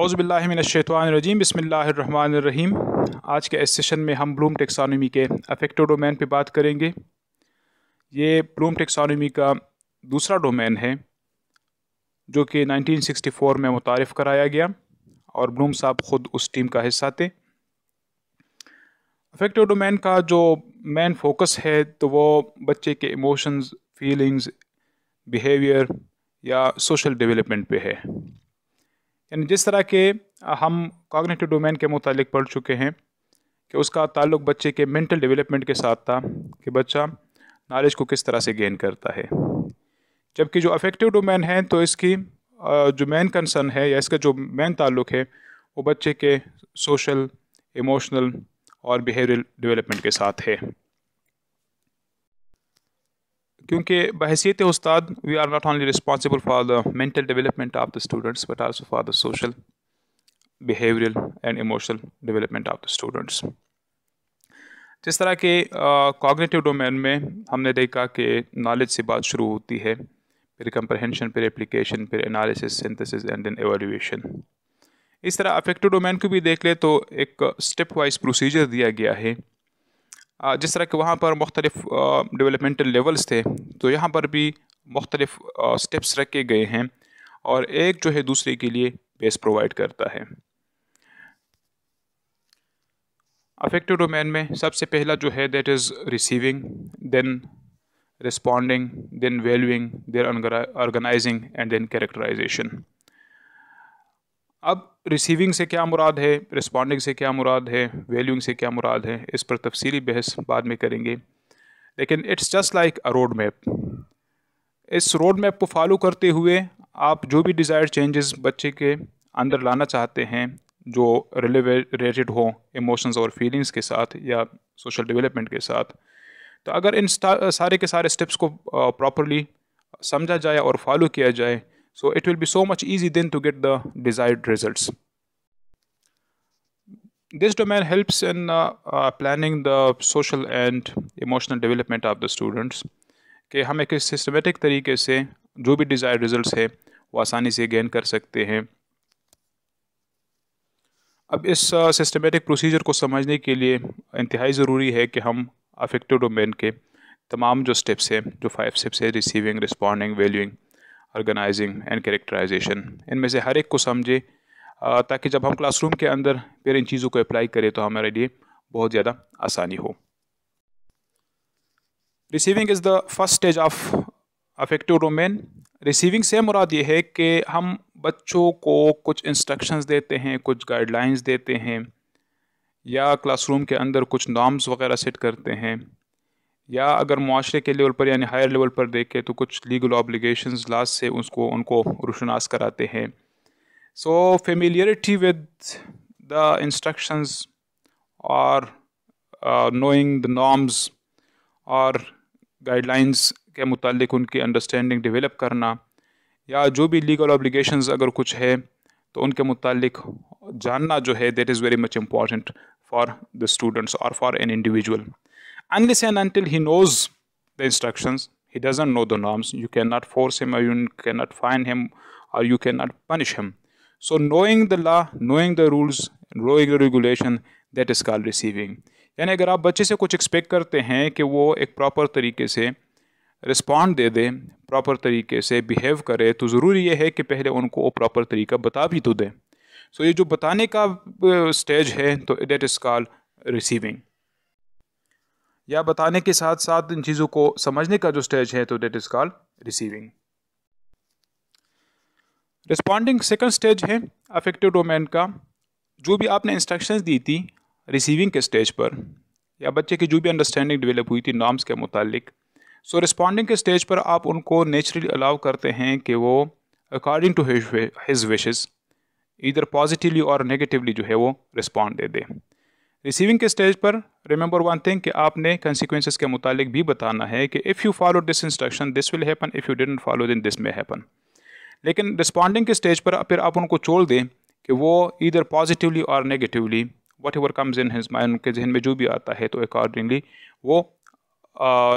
अज़बिल्लाशैतवानरजीम बसमीम आज के इस सेशन में हम ब्लूम टेक्सानोमी के अफेक्टो डोमेन पे बात करेंगे ये ब्लूम टेक्सानोमी का दूसरा डोमेन है जो कि 1964 में मुतारफ़ कराया गया और ब्लूम साहब ख़ुद उस टीम का हिस्सा थे अफेक्टो डोमेन का जो मेन फोकस है तो वो बच्चे के इमोशंस फीलिंग्स बिहेवियर या सोशल डेवलपमेंट पर है यानी जिस तरह के हम कॉग्नेटिव डोमेन के मुतालिक पढ़ चुके हैं कि उसका ताल्लुक बच्चे के मेंटल डेवलपमेंट के साथ था कि बच्चा नॉलेज को किस तरह से गेन करता है जबकि जो अफेक्टिव डोमेन है तो इसकी जो मेन कंसर्न है या इसका जो मेन ताल्लुक है वो बच्चे के सोशल इमोशनल और बिहेवियल डेवलपमेंट के साथ है क्योंकि बहसीत उस्ताद we are not only responsible for the mental development of the students but also for the social behavioural and emotional development of the students जिस तरह के कॉग्नेटिव डोमेन में हमने देखा कि नॉलेज से बात शुरू होती है फिर कंप्रहेंशन फिर एप्लीकेशन फिर analysis synthesis and then evaluation इस तरह अफेक्टिव डोमेन को भी देख ले तो एक स्टेप वाइज प्रोसीजर दिया गया है जिस तरह के वहाँ पर मुख्तलिफ डेवलपमेंटल लेवल्स थे तो यहाँ पर भी मुख्तलिफ स्टेप्स रखे गए हैं और एक जो है दूसरे के लिए बेस प्रोवाइड करता है अफेक्टिव डोमेन में सबसे पहला जो है that is receiving then responding then valuing then organising and then characterisation अब रिसीविंग से क्या मुराद है रिस्पॉन्डिंग से क्या मुराद है वैल्यूंग से क्या मुराद है इस पर तफसीली बहस बाद में करेंगे लेकिन it's just like a road map इस रोड मैप को फॉलो करते हुए आप जो भी डिज़ायर चेंजेस बच्चे के अंदर लाना चाहते हैं जो रिलेटेड हो इमोशंस और फीलिंग्स के साथ या सोशल डेवलपमेंट के साथ तो अगर इन सारे के सारे स्टेप्स को प्रॉपरली समझा जाए और फॉलो किया जाए So it will be so much easy then to get the desired results. This domain helps in uh, uh, planning the social and emotional development of the students कि हम एक systematic तरीके से जो भी डिज़ायर रिजल्ट्स है वो आसानी से गेन कर सकते हैं अब इस सिस्टमेटिक प्रोसीजर को समझने के लिए इंतहाई ज़रूरी है कि हम अफेक्टिव डोमेन के तमाम जो स्टेप्स हैं जो फाइव स्टेप्स हैं receiving responding valuing organising and characterisation इनमें से हर एक को समझे ताकि जब हम क्लासरूम के अंदर फिर इन चीज़ों को अप्लाई करें तो हमारे लिए बहुत ज़्यादा आसानी हो receiving is the first stage of affective domain receiving से मुराद ये है कि हम बच्चों को कुछ इंस्ट्रक्शंस देते हैं कुछ गाइडलाइंस देते हैं या क्लासरूम के अंदर कुछ नॉर्म्स वगैरह सेट करते हैं या अगर माशरे के लेवल पर यानी हायर लेवल पर देखें तो कुछ लीगल ऑब्लिगेशन लास्ट से उसको उनको रोशनास कराते हैं so familiarity with the instructions और नोइंग द नॉर्म्स और गाइडलाइंस के मुतालिक उनकी अंडरस्टैंडिंग डेवलप करना या जो भी लीगल ऑब्लिगेशन अगर कुछ है तो उनके मुतालिक जानना जो है that is very much important for the students और for an individual unless and until he knows the instructions he doesn't know the norms you cannot force him or you cannot fine him or you cannot punish him so knowing the law knowing the rules knowing the regulation that is called receiving यानी अगर आप बच्चे से कुछ expect करते हैं कि वो एक प्रॉपर तरीके से रिस्पॉन्ड दे दे प्रॉपर तरीके से बिहेव करे तो ज़रूरी यह है कि पहले उनको वो प्रॉपर तरीका बता भी तो दें सो so ये जो बताने का स्टेज है तो डेट इज़ कॉल रिसीविंग या बताने के साथ साथ इन चीज़ों को समझने का जो स्टेज है तो that is called receiving responding second stage है अफेक्टिव डोमेन का जो भी आपने इंस्ट्रक्शंस दी थी रिसीविंग के स्टेज पर या बच्चे की जो भी अंडरस्टैंडिंग डेवलप हुई थी नॉर्म्स के मुतालिक सो रिस्पॉन्डिंग के स्टेज पर आप उनको नेचुरली अलाउ करते हैं कि वो अकॉर्डिंग टू हिज विशेज़ इधर पॉजिटिवली और नेगेटिवली जो है वो रिस्पॉन्ड दे दें रिसीविंग के स्टेज पर रिमेंबर वन थिंग कि आपने कंसिक्वेंसेस के मुतालिक भी बताना है कि if you follow this instruction this will happen if you didn't follow then this may happen लेकिन रिस्पॉन्डिंग के स्टेज पर फिर आप उनको छोड़ दें कि वो इधर पॉजिटिवली और negatively whatever comes in his mind उनके जहन में जो भी आता है तो अकॉर्डिंगली वो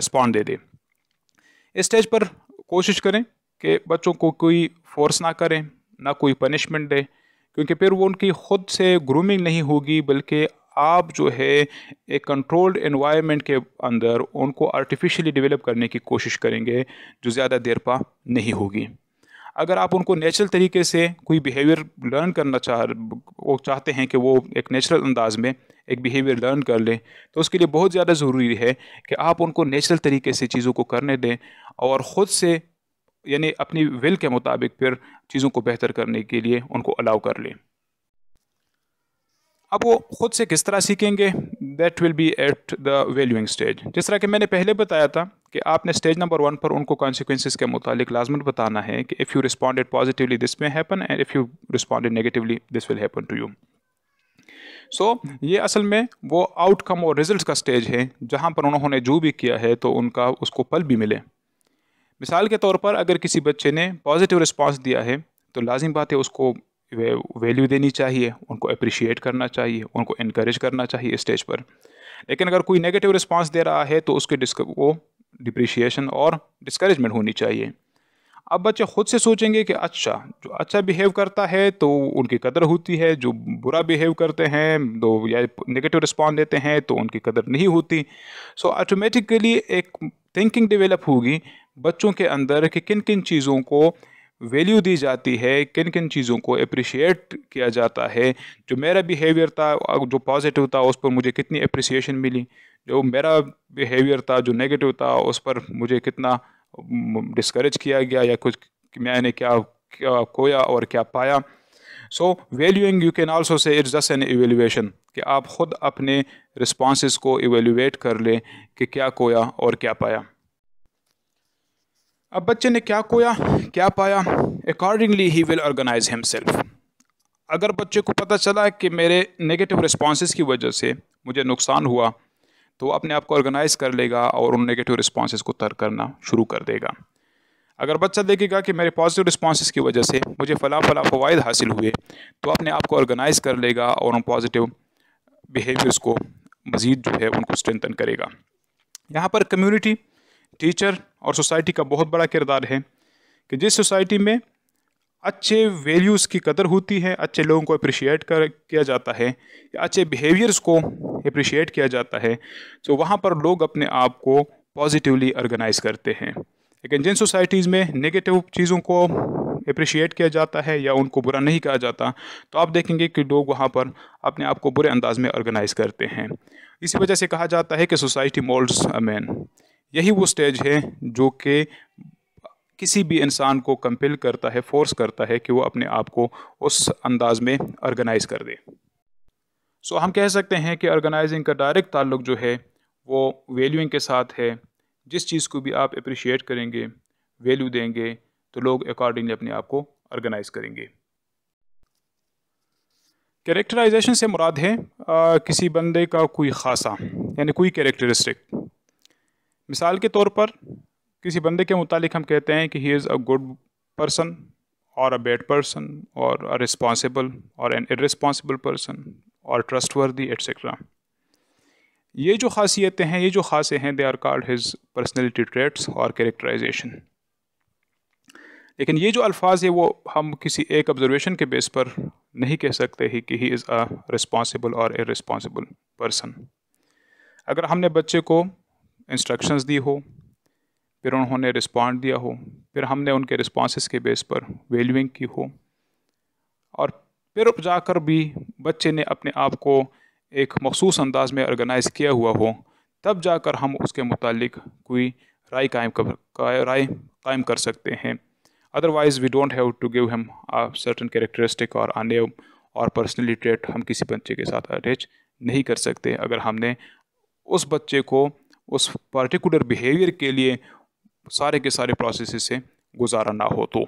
रिस्पॉन्ड दे दें इस स्टेज पर कोशिश करें कि बच्चों को कोई फोर्स ना करें ना कोई पनिशमेंट दें क्योंकि फिर वो उनकी ख़ुद से ग्रूमिंग नहीं होगी बल्कि आप जो है एक कंट्रोल्ड एनवायरनमेंट के अंदर उनको आर्टिफिशियली डेवलप करने की कोशिश करेंगे जो ज़्यादा देर पा नहीं होगी अगर आप उनको नेचुरल तरीके से कोई बिहेवियर लर्न करना चाह वो चाहते हैं कि वो एक नेचुरल अंदाज में एक बिहेवियर लर्न कर लें तो उसके लिए बहुत ज़्यादा ज़रूरी है कि आप उनको नेचुरल तरीके से चीज़ों को करने दें और ख़ुद से यानी अपनी विल के मुताबिक फिर चीज़ों को बेहतर करने के लिए उनको अलाउ कर लें अब वो खुद से किस तरह सीखेंगे that will be at the valuing stage जिस तरह कि मैंने पहले बताया था कि आपने स्टेज नंबर वन पर उनको कॉन्सिक्वेंसेज के मुतालिक लाजमन बताना है कि if you responded positively this may happen and if you responded negatively this will happen to you so so, ये असल में वो आउटकम और रिजल्ट का स्टेज है जहाँ पर उन्होंने जो भी किया है तो उनका उसको पल भी मिले मिसाल के तौर पर अगर किसी बच्चे ने पॉजिटिव रिस्पॉन्स दिया है तो लाजिम बात है उसको वैल्यू देनी चाहिए उनको अप्रिशिएट करना चाहिए उनको इनक्रेज करना चाहिए स्टेज पर लेकिन अगर कोई नेगेटिव रिस्पांस दे रहा है तो उसके वो डिप्रिशिएशन और डिस्करेजमेंट होनी चाहिए अब बच्चे खुद से सोचेंगे कि अच्छा जो अच्छा बिहेव करता है तो उनकी कदर होती है जो बुरा बिहेव करते हैं दो या नेगेटिव रिस्पॉन्स देते हैं तो उनकी कदर नहीं होती सो ऑटोमेटिकली एक थिंकिंग डेवलप होगी बच्चों के अंदर कि किन किन चीज़ों को वैल्यू दी जाती है किन किन चीज़ों को अप्रिशिएट किया जाता है जो मेरा बिहेवियर था जो पॉजिटिव था उस पर मुझे कितनी अप्रिसिएशन मिली जो मेरा बिहेवियर था जो नेगेटिव था उस पर मुझे कितना डिस्करेज किया गया या कुछ मैंने क्या, क्या खोया और क्या पाया so valuing you can also say it's just an evaluation कि आप ख़ुद अपने रिस्पॉन्स को एवेल्यूएट कर लें कि क्या खोया और क्या पाया अब बच्चे ने क्या कोया क्या पाया accordingly he will organize himself अगर बच्चे को पता चला कि मेरे नेगेटिव रिस्पॉन्स की वजह से मुझे नुकसान हुआ तो अपने आप को ऑर्गेनाइज़ कर लेगा और उन नेगेटिव रिस्पॉन्स को तर्क करना शुरू कर देगा अगर बच्चा देखेगा कि मेरे पॉजिटिव रिस्पॉन्स की वजह से मुझे फ़ला फला फ़वाद हासिल हुए तो अपने आप को ऑर्गेनाइज़ कर लेगा और उन पॉजिटिव बिहेवियर्स को मज़ीद जो है उनको स्ट्रेंथन करेगा यहाँ पर कम्यूनिटी टीचर और सोसाइटी का बहुत बड़ा किरदार है कि जिस सोसाइटी में अच्छे वैल्यूज़ की कदर होती है अच्छे लोगों को अप्रिशिएट कर किया जाता है या अच्छे बिहेवियर्स को अप्रिशिएट किया जाता है तो वहाँ पर लोग अपने आप को पॉजिटिवली ऑर्गेनाइज करते हैं लेकिन जिन सोसाइटीज़ में नेगेटिव चीज़ों को अप्रिशिएट किया जाता है या उनको बुरा नहीं कहा जाता तो आप देखेंगे कि लोग वहाँ पर अपने आप को बुरे अंदाज में ऑर्गेनाइज करते हैं इसी वजह से कहा जाता है कि सोसाइटी मोल्ड्स अ मैन यही वो स्टेज है जो कि किसी भी इंसान को कंपेल करता है फोर्स करता है कि वो अपने आप को उस अंदाज में ऑर्गेनाइज़ कर दे सो so, हम कह सकते हैं कि ऑर्गेनाइजिंग का डायरेक्ट ताल्लुक जो है वो वैल्यूइंग के साथ है जिस चीज़ को भी आप अप्रिशिएट करेंगे वैल्यू देंगे तो लोग अकॉर्डिंगली अपने आप को ऑर्गेनाइज करेंगे कैरेक्टराइजेशन से मुराद है आ, किसी बंदे का कोई खासा यानी कोई कैरेक्टरिस्टिक मिसाल के तौर पर किसी बंदे के मुतालिक हम कहते हैं कि he is a good person और अ बेड पर्सन और अ रिस्पॉन्सिबल और एन इरेस्पॉन्सिबल पर्सन और ट्रस्ट वर्दी एट्सट्रा ये जो खासियतें हैं ये जो खासे हैं they are called his personality traits और करेक्टराइजेशन लेकिन ये जो अल्फाज है वो हम किसी एक ऑब्जर्वेशन के बेस पर नहीं कह सकते ही कि ही इज़ अ रिस्पॉन्सिबल और ए पर्सन अगर हमने बच्चे को इंस्ट्रक्शंस दी हो फिर उन्होंने रिस्पॉन्ड दिया हो फिर हमने उनके रिस्पॉन्स के बेस पर वैल्यूइंग की हो और फिर जाकर भी बच्चे ने अपने आप को एक मखसूस अंदाज में ऑर्गेनाइज़ किया हुआ हो तब जाकर हम उसके मुतालिक कोई राय कायम कर राय कायम कर सकते हैं otherwise we don't have to give them certain characteristic और आने और पर्सनली ट्रेट हम किसी बच्चे के साथ अटैच नहीं कर सकते अगर हमने उस बच्चे को उस पर्टिकुलर बिहेवियर के लिए सारे के सारे प्रोसेस से गुजारा ना हो तो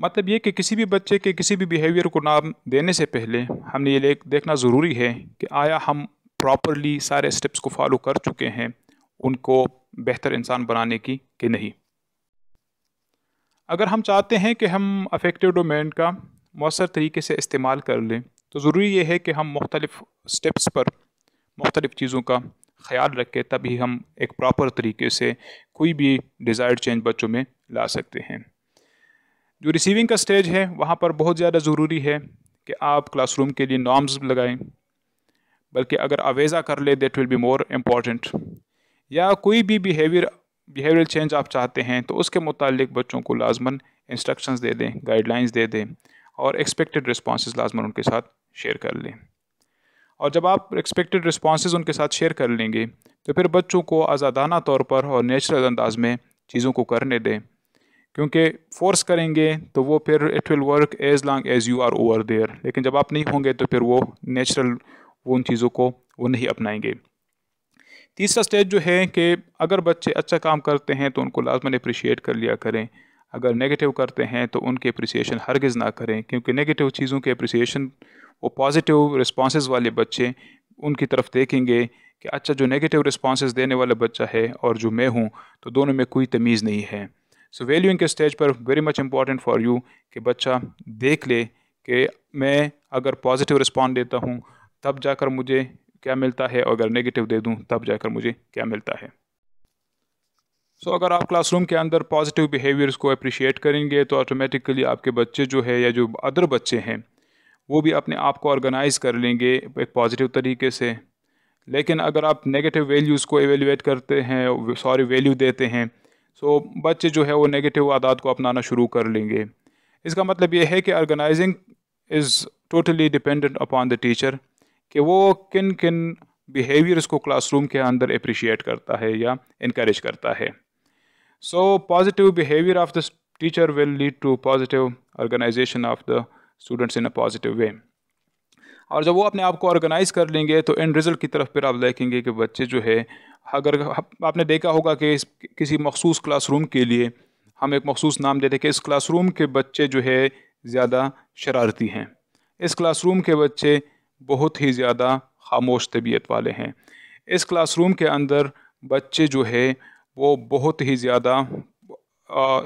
मतलब ये कि किसी भी बच्चे के किसी भी बिहेवियर को नाम देने से पहले हमने ये देखना ज़रूरी है कि आया हम प्रॉपरली सारे स्टेप्स को फॉलो कर चुके हैं उनको बेहतर इंसान बनाने की कि नहीं अगर हम चाहते हैं कि हम अफेक्टिव डोमेन का मौसर तरीके से इस्तेमाल कर लें तो ज़रूरी ये है कि हम मुख्तलिफ़ स्टेप्स पर मुख्तलिफ़ चीज़ों का ख्याल रख के तभी हम एक प्रॉपर तरीके से कोई भी डिज़ायर्ड चेंज बच्चों में ला सकते हैं जो रिसीविंग का स्टेज है वहाँ पर बहुत ज़्यादा ज़रूरी है कि आप क्लासरूम के लिए नॉर्म्स लगाएं बल्कि अगर अवेज़ा कर ले that will be more important या कोई भी बिहेवियर बिहेवियर चेंज आप चाहते हैं तो उसके मुतालिक बच्चों को लाजमन इंस्ट्रक्शंस दे दें गाइडलाइंस दे दें और एक्सपेक्टेड रिस्पॉन्स लाजमन उनके साथ शेयर कर लें और जब आप एक्सपेक्टेड रिस्पॉन्स उनके साथ शेयर कर लेंगे तो फिर बच्चों को आज़ादाना तौर पर और नेचुरल अंदाज में चीज़ों को करने दें क्योंकि फोर्स करेंगे तो वो फिर it will work as long as you are over there लेकिन जब आप नहीं होंगे तो फिर वो नेचुरल वो उन चीज़ों को वो नहीं अपनाएंगे तीसरा स्टेज जो है कि अगर बच्चे अच्छा काम करते हैं तो उनको लाजमन अप्रिशिएट कर लिया करें अगर नेगेटिव करते हैं तो उनके अप्रिसिएशन हरगिज़ ना करें क्योंकि नेगेटिव चीज़ों के अप्रिसिएशन वो पॉजिटिव रिस्पॉन्स वाले बच्चे उनकी तरफ देखेंगे कि अच्छा जो नेगेटिव रिस्पॉन्स देने वाला बच्चा है और जो मैं हूँ तो दोनों में कोई तमीज़ नहीं है सो वैल्यूइंग के स्टेज पर very much important for you कि बच्चा देख ले कि मैं अगर पॉजिटिव रिस्पॉन्स देता हूँ तब जाकर मुझे क्या मिलता है और अगर नेगेटिव दे दूँ तब जाकर मुझे क्या मिलता है सो so, अगर आप क्लासरूम के अंदर पॉजिटिव बिहेवियर्स को अप्रिशिएट करेंगे तो ऑटोमेटिकली आपके बच्चे जो है या जो अदर बच्चे हैं वो भी अपने आप को ऑर्गेनाइज़ कर लेंगे एक पॉजिटिव तरीके से लेकिन अगर आप नेगेटिव वैल्यूज़ को एवेलुएट करते हैं सॉरी वैल्यू देते हैं सो तो बच्चे जो है वो नेगेटिव आदात को अपनाना शुरू कर लेंगे इसका मतलब ये है कि organizing is totally dependent upon the teacher कि वो किन किन बिहेवियर्स को क्लासरूम के अंदर अप्रिशिएट करता है या इनक्रेज करता है so positive behaviour of the teacher will lead to positive organization of the students in a positive way और जब वो अपने आप को ऑर्गेनाइज कर लेंगे तो एंड रिज़ल्ट की तरफ फिर आप देखेंगे कि बच्चे जो है अगर आपने देखा होगा कि इस किसी मखसूस क्लासरूम के लिए हम एक मखसूस नाम देते हैं कि इस क्लासरूम के बच्चे जो है ज़्यादा शरारती हैं इस क्लासरूम के बच्चे बहुत ही ज़्यादा खामोश तबीयत वाले हैं इस क्लासरूम के अंदर बच्चे जो है वो बहुत ही ज़्यादा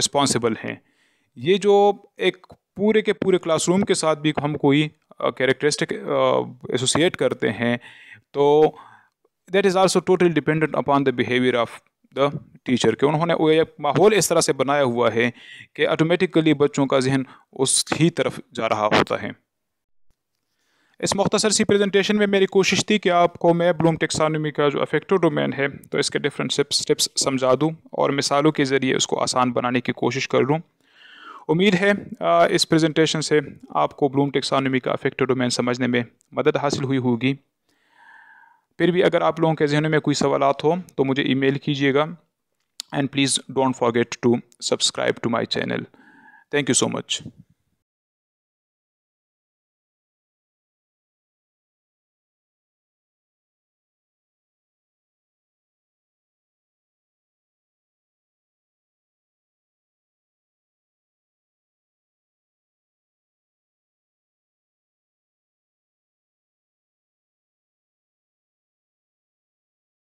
रिस्पॉन्सिबल हैं ये जो एक पूरे के पूरे क्लासरूम के साथ भी हम कोई कैरेक्टरिस्टिक एसोसिएट करते हैं तो that is also totally dependent upon the behaviour of the teacher के उन्होंने वो एक माहौल इस तरह से बनाया हुआ है कि ऑटोमेटिकली बच्चों का जहन उस ही तरफ जा रहा होता है इस मख्तसर सी प्रेजेंटेशन में मेरी कोशिश थी कि आपको मैं ब्लूम टेक्सानोमी का जो अफेक्टिव डोमेन है तो इसके डिफरेंट स्टेप्स समझा दूँ और मिसालों के ज़रिए उसको आसान बनाने की कोशिश कर लूँ उम्मीद है इस प्रेजेंटेशन से आपको ब्लूम टेक्सानी का अफेक्टेड डोमेन समझने में मदद हासिल हुई होगी फिर भी अगर आप लोगों के जहन में कोई सवाल हो तो मुझे ई कीजिएगा and please don't forget to subscribe to my channel thank you so much